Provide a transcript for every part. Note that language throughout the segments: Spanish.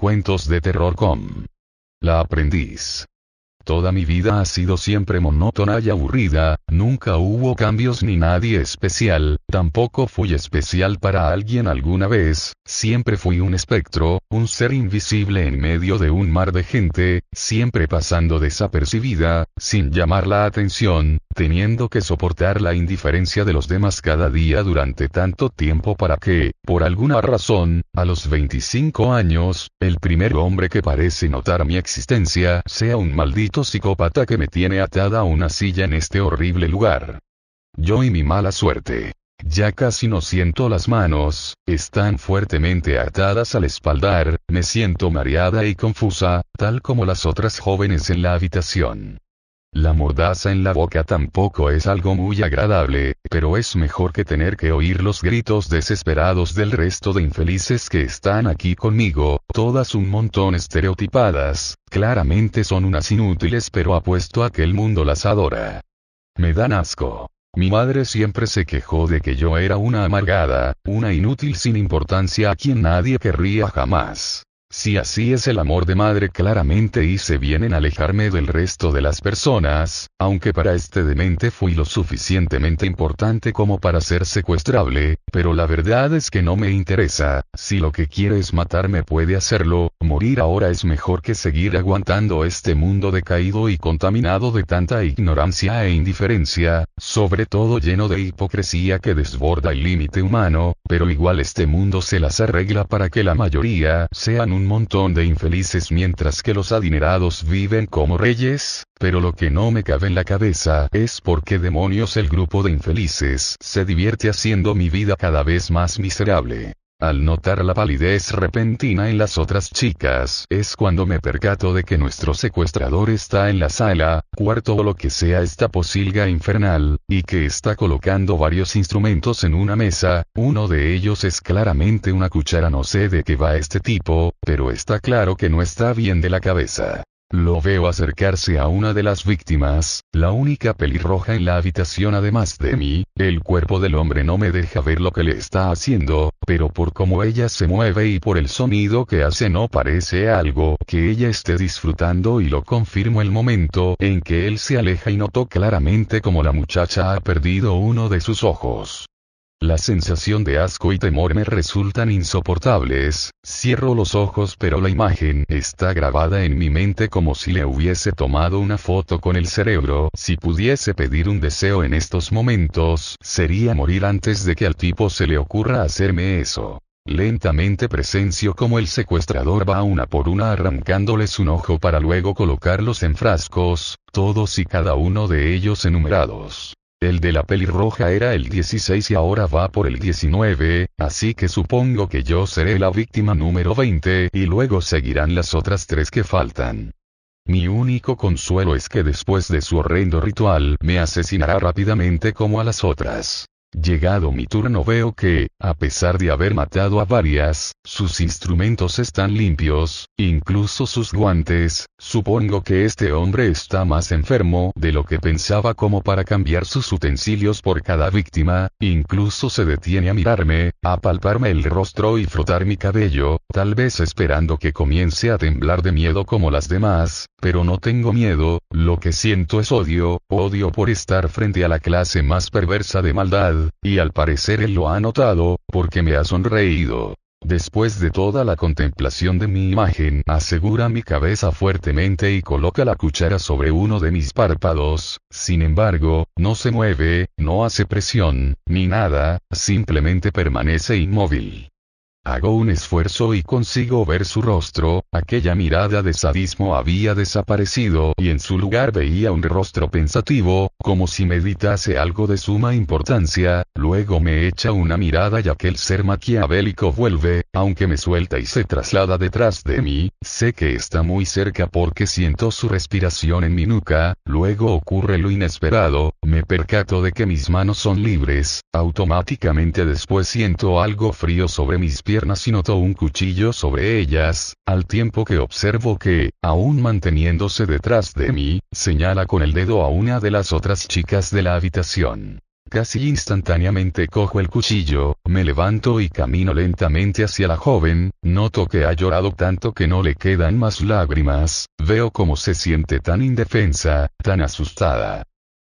Cuentos de terror con La aprendiz. Toda mi vida ha sido siempre monótona y aburrida, nunca hubo cambios ni nadie especial, tampoco fui especial para alguien alguna vez, siempre fui un espectro, un ser invisible en medio de un mar de gente, siempre pasando desapercibida, sin llamar la atención, teniendo que soportar la indiferencia de los demás cada día durante tanto tiempo para que, por alguna razón, a los 25 años, el primer hombre que parece notar mi existencia sea un maldito psicópata que me tiene atada a una silla en este horrible lugar. Yo y mi mala suerte. Ya casi no siento las manos, están fuertemente atadas al espaldar, me siento mareada y confusa, tal como las otras jóvenes en la habitación. La mordaza en la boca tampoco es algo muy agradable, pero es mejor que tener que oír los gritos desesperados del resto de infelices que están aquí conmigo, todas un montón estereotipadas, claramente son unas inútiles pero apuesto a que el mundo las adora. Me dan asco. Mi madre siempre se quejó de que yo era una amargada, una inútil sin importancia a quien nadie querría jamás. Si así es el amor de madre claramente hice bien en alejarme del resto de las personas, aunque para este demente fui lo suficientemente importante como para ser secuestrable, pero la verdad es que no me interesa, si lo que quiere es matarme puede hacerlo, morir ahora es mejor que seguir aguantando este mundo decaído y contaminado de tanta ignorancia e indiferencia, sobre todo lleno de hipocresía que desborda el límite humano, pero igual este mundo se las arregla para que la mayoría sean un montón de infelices mientras que los adinerados viven como reyes, pero lo que no me cabe en la cabeza es por qué demonios el grupo de infelices se divierte haciendo mi vida cada vez más miserable. Al notar la palidez repentina en las otras chicas, es cuando me percato de que nuestro secuestrador está en la sala, cuarto o lo que sea esta posilga infernal, y que está colocando varios instrumentos en una mesa, uno de ellos es claramente una cuchara no sé de qué va este tipo, pero está claro que no está bien de la cabeza. Lo veo acercarse a una de las víctimas, la única pelirroja en la habitación además de mí, el cuerpo del hombre no me deja ver lo que le está haciendo, pero por cómo ella se mueve y por el sonido que hace no parece algo que ella esté disfrutando y lo confirmo el momento en que él se aleja y notó claramente como la muchacha ha perdido uno de sus ojos. La sensación de asco y temor me resultan insoportables, cierro los ojos pero la imagen está grabada en mi mente como si le hubiese tomado una foto con el cerebro. Si pudiese pedir un deseo en estos momentos, sería morir antes de que al tipo se le ocurra hacerme eso. Lentamente presencio como el secuestrador va una por una arrancándoles un ojo para luego colocarlos en frascos, todos y cada uno de ellos enumerados. El de la pelirroja era el 16 y ahora va por el 19, así que supongo que yo seré la víctima número 20 y luego seguirán las otras tres que faltan. Mi único consuelo es que después de su horrendo ritual me asesinará rápidamente como a las otras. Llegado mi turno veo que, a pesar de haber matado a varias, sus instrumentos están limpios, incluso sus guantes, supongo que este hombre está más enfermo de lo que pensaba como para cambiar sus utensilios por cada víctima, incluso se detiene a mirarme, a palparme el rostro y frotar mi cabello, tal vez esperando que comience a temblar de miedo como las demás, pero no tengo miedo, lo que siento es odio, odio por estar frente a la clase más perversa de maldad, y al parecer él lo ha notado, porque me ha sonreído. Después de toda la contemplación de mi imagen, asegura mi cabeza fuertemente y coloca la cuchara sobre uno de mis párpados, sin embargo, no se mueve, no hace presión, ni nada, simplemente permanece inmóvil. Hago un esfuerzo y consigo ver su rostro, aquella mirada de sadismo había desaparecido y en su lugar veía un rostro pensativo, como si meditase algo de suma importancia, luego me echa una mirada y aquel ser maquiavélico vuelve, aunque me suelta y se traslada detrás de mí, sé que está muy cerca porque siento su respiración en mi nuca, luego ocurre lo inesperado, me percato de que mis manos son libres, automáticamente después siento algo frío sobre mis pies, y notó un cuchillo sobre ellas, al tiempo que observo que, aún manteniéndose detrás de mí, señala con el dedo a una de las otras chicas de la habitación. Casi instantáneamente cojo el cuchillo, me levanto y camino lentamente hacia la joven, noto que ha llorado tanto que no le quedan más lágrimas, veo cómo se siente tan indefensa, tan asustada.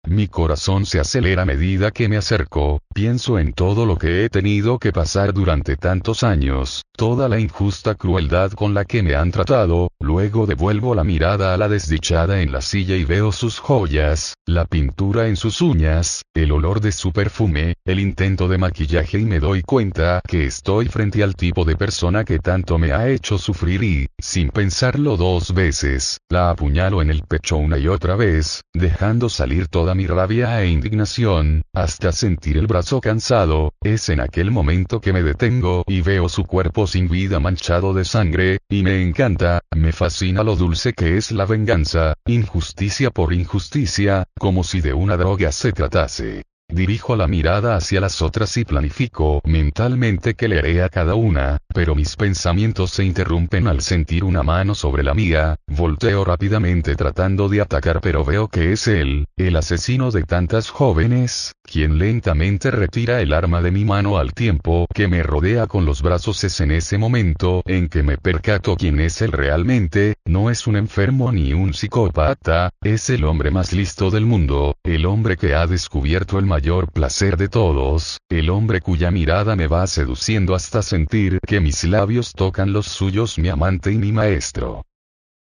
Mi corazón se acelera a medida que me acerco, pienso en todo lo que he tenido que pasar durante tantos años, toda la injusta crueldad con la que me han tratado, luego devuelvo la mirada a la desdichada en la silla y veo sus joyas, la pintura en sus uñas, el olor de su perfume, el intento de maquillaje y me doy cuenta que estoy frente al tipo de persona que tanto me ha hecho sufrir y, sin pensarlo dos veces, la apuñalo en el pecho una y otra vez, dejando salir toda mi rabia e indignación, hasta sentir el brazo cansado, es en aquel momento que me detengo y veo su cuerpo sin vida manchado de sangre, y me encanta, me fascina lo dulce que es la venganza, injusticia por injusticia, como si de una droga se tratase. Dirijo la mirada hacia las otras y planifico mentalmente que le haré a cada una, pero mis pensamientos se interrumpen al sentir una mano sobre la mía, volteo rápidamente tratando de atacar pero veo que es él, el asesino de tantas jóvenes, quien lentamente retira el arma de mi mano al tiempo que me rodea con los brazos es en ese momento en que me percato quién es él realmente, no es un enfermo ni un psicópata, es el hombre más listo del mundo, el hombre que ha descubierto el mayor placer de todos, el hombre cuya mirada me va seduciendo hasta sentir que mis labios tocan los suyos mi amante y mi maestro.